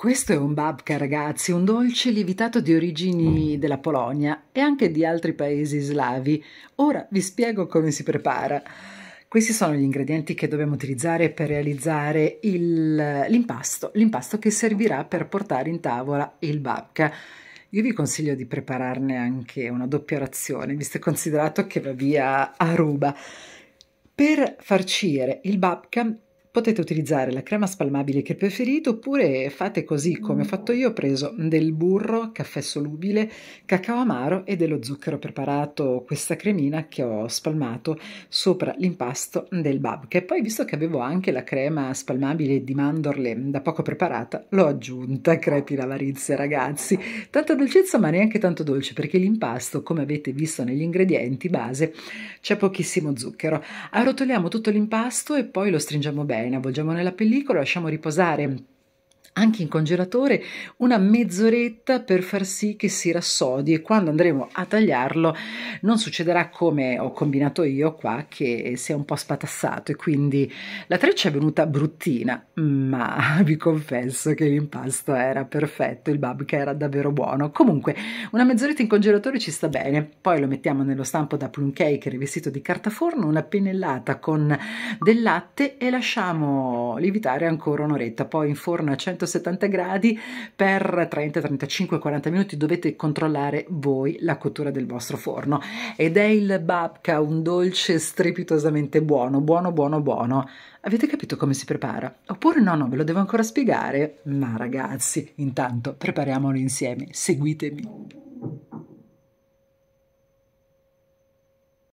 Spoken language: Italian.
Questo è un babka, ragazzi, un dolce lievitato di origini mm. della Polonia e anche di altri paesi slavi. Ora vi spiego come si prepara. Questi sono gli ingredienti che dobbiamo utilizzare per realizzare il, l'impasto, l'impasto che servirà per portare in tavola il babka. Io vi consiglio di prepararne anche una doppia razione, visto e considerato che va via a ruba. Per farcire il babka Potete utilizzare la crema spalmabile che preferite oppure fate così come ho fatto io, ho preso del burro, caffè solubile, cacao amaro e dello zucchero preparato questa cremina che ho spalmato sopra l'impasto del babka e poi visto che avevo anche la crema spalmabile di mandorle da poco preparata l'ho aggiunta, crepi l'avarizia ragazzi, tanta dolcezza ma neanche tanto dolce perché l'impasto come avete visto negli ingredienti base c'è pochissimo zucchero, arrotoliamo tutto l'impasto e poi lo stringiamo bene lei, ne avvolgiamo nella pellicola, lasciamo riposare anche in congelatore una mezz'oretta per far sì che si rassodi e quando andremo a tagliarlo non succederà come ho combinato io qua che si è un po' spatassato e quindi la treccia è venuta bruttina ma vi confesso che l'impasto era perfetto il babka era davvero buono comunque una mezz'oretta in congelatore ci sta bene poi lo mettiamo nello stampo da plum cake rivestito di carta forno una pennellata con del latte e lasciamo lievitare ancora un'oretta poi in forno a 100 370 gradi per 30, 35, 40 minuti dovete controllare voi la cottura del vostro forno ed è il babka, un dolce strepitosamente buono, buono, buono, buono. Avete capito come si prepara? Oppure no, no, ve lo devo ancora spiegare? Ma ragazzi, intanto prepariamolo insieme, seguitemi.